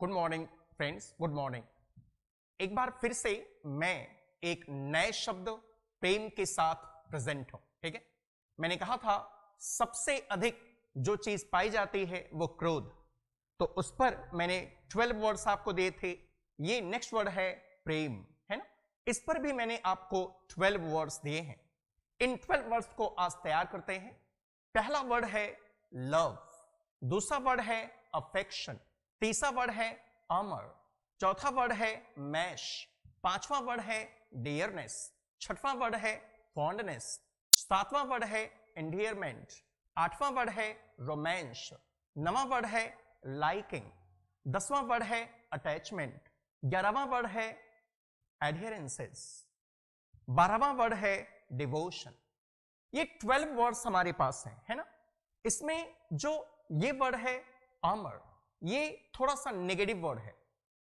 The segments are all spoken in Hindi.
good morning friends good morning एक बार फिर से मैं एक नए शब्द प्रेम के साथ प्रेजेंट हूं ठीक है मैंने कहा था सबसे अधिक जो चीज पाई जाती है वो क्रोध तो उस पर मैंने ट्वेल्व वर्ड्स आपको दिए थे ये नेक्स्ट वर्ड है प्रेम है ना इस पर भी मैंने आपको ट्वेल्व वर्ड्स दिए हैं इन ट्वेल्व वर्ड्स को आज तैयार करते हैं पहला वर्ड है लव दूसरा वर्ड है अफेक्शन तीसरा वर्ड है अमर चौथा वर्ड है मैश पांचवा वर्ड है डियरनेस छठवां वर्ड है फॉन्डनेस सातवां वर्ड है एंडियरमेंट आठवां वर्ड है रोमांस नवा वर्ड है लाइकिंग दसवां वर्ड है अटैचमेंट ग्यारहवा वर्ड है एडियरेंसेस बारहवा वर्ड है डिवोशन ये ट्वेल्व वर्ड्स हमारे पास हैं है ना इसमें जो ये वर्ड है आमर ये थोड़ा सा नेगेटिव वर्ड है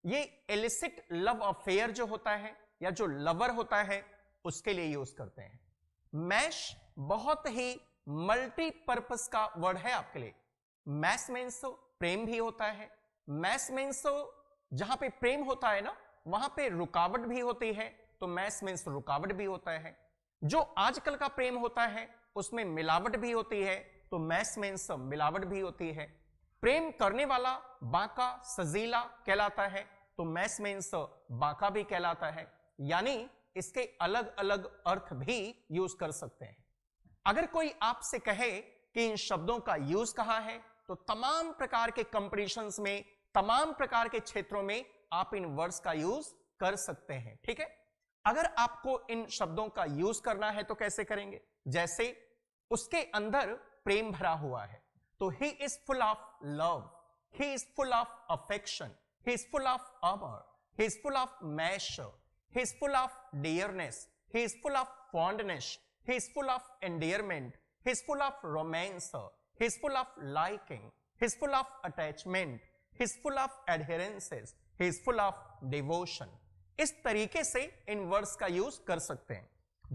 ये एलिसिट लव अफेयर जो होता है या जो लवर होता है उसके लिए यूज करते हैं मैश बहुत ही मल्टीपर्पस का वर्ड है आपके लिए मैस मीन्स तो प्रेम भी होता है मैस मीन्स तो जहां पे प्रेम होता है ना वहां पे रुकावट भी होती है तो मैस मीन्स रुकावट भी होता है जो आजकल का प्रेम होता है उसमें मिलावट भी होती है तो मैस मीन्स तो मिलावट भी होती है प्रेम करने वाला बाका सजीला कहलाता है तो मैस मीन्स बाका भी कहलाता है यानी इसके अलग अलग अर्थ भी यूज कर सकते हैं अगर कोई आपसे कहे कि इन शब्दों का यूज कहा है तो तमाम प्रकार के कंपटीशन में तमाम प्रकार के क्षेत्रों में आप इन वर्ड्स का यूज कर सकते हैं ठीक है अगर आपको इन शब्दों का यूज करना है तो कैसे करेंगे जैसे उसके अंदर प्रेम भरा हुआ है तो he is full of love he is full of affection he is full of अवर he is full of mash he is full of dearness he is full of fondness he is full of endearment he is full of romance he is full of liking he is full of attachment he is full of adherences he is full of devotion इस तरीके से इन वर्ड्स का यूज कर सकते हैं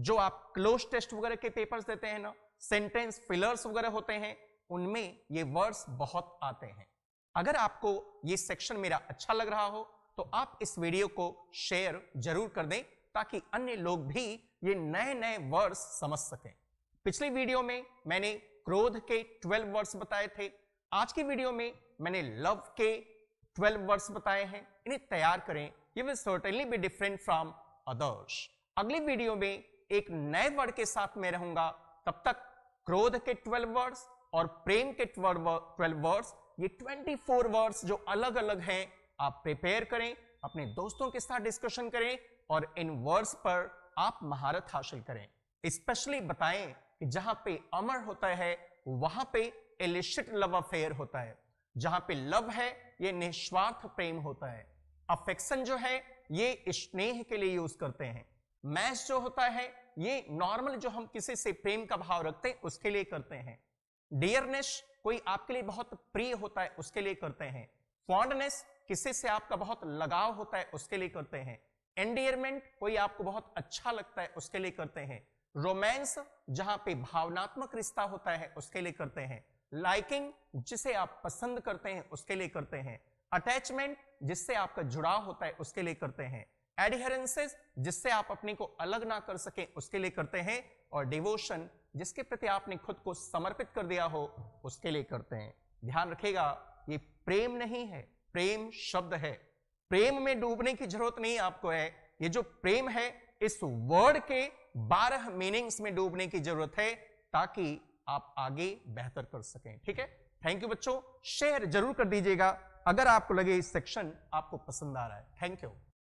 जो आप क्लोज टेस्ट वगैरह के पेपर्स देते हैं ना सेंटेंस फिलर्स वगैरह होते हैं उनमें ये वर्ड्स बहुत आते हैं अगर आपको ये सेक्शन मेरा अच्छा लग रहा हो तो आप इस वीडियो को शेयर जरूर कर दें ताकि अन्य लोग भी ये नए नए वर्ड्स समझ सकें पिछली वीडियो में मैंने क्रोध के 12 वर्ड्स बताए थे आज की वीडियो में मैंने लव के 12 वर्ड्स बताए हैं इन्हें तैयार करें ये will certainly be different from others अगली वीडियो में एक नए वर्ड के साथ मैं रहूंगा तब तक क्रोध के 12 वर्ड्स और प्रेम के ट्वेल्व वर्ड्स ये फोर वर्ड्स जो अलग अलग हैं आप प्रिपेयर करें अपने दोस्तों के साथ डिस्कशन करें और इन वर्ड्स पर आप महारत हासिल करें स्पेशली बताएं कि जहां पे अमर होता है वहां पे इलिशिट लव अफेयर होता है जहां पे लव है ये निस्वार्थ प्रेम होता है अफेक्शन जो है ये स्नेह के लिए यूज करते हैं मैच जो होता है ये नॉर्मल जो हम किसी से प्रेम का भाव रखते हैं उसके लिए करते हैं डियरनेस कोई आपके लिए बहुत प्रिय होता है उसके लिए करते हैं फॉन्डनेस किसी से आपका बहुत लगाव होता है उसके लिए करते हैं एंडियरमेंट कोई आपको बहुत अच्छा लगता है उसके लिए करते हैं रोमांस जहां पे भावनात्मक रिश्ता होता है उसके लिए करते हैं लाइकिंग जिसे आप पसंद करते हैं उसके लिए करते हैं अटैचमेंट जिससे आपका जुड़ाव होता है उसके लिए करते हैं एडहेरेंसेज जिससे आप अपने को अलग ना कर सके उसके लिए करते हैं और डिवोशन जिसके प्रति आपने खुद को समर्पित कर दिया हो उसके लिए करते हैं ध्यान रखेगा ये प्रेम नहीं है प्रेम शब्द है प्रेम में डूबने की जरूरत नहीं आपको है ये जो प्रेम है इस वर्ड के बारह मीनिंग्स में डूबने की जरूरत है ताकि आप आगे बेहतर कर सकें ठीक है थैंक यू बच्चों शेयर जरूर कर दीजिएगा अगर आपको लगे इस सेक्शन आपको पसंद आ रहा है थैंक यू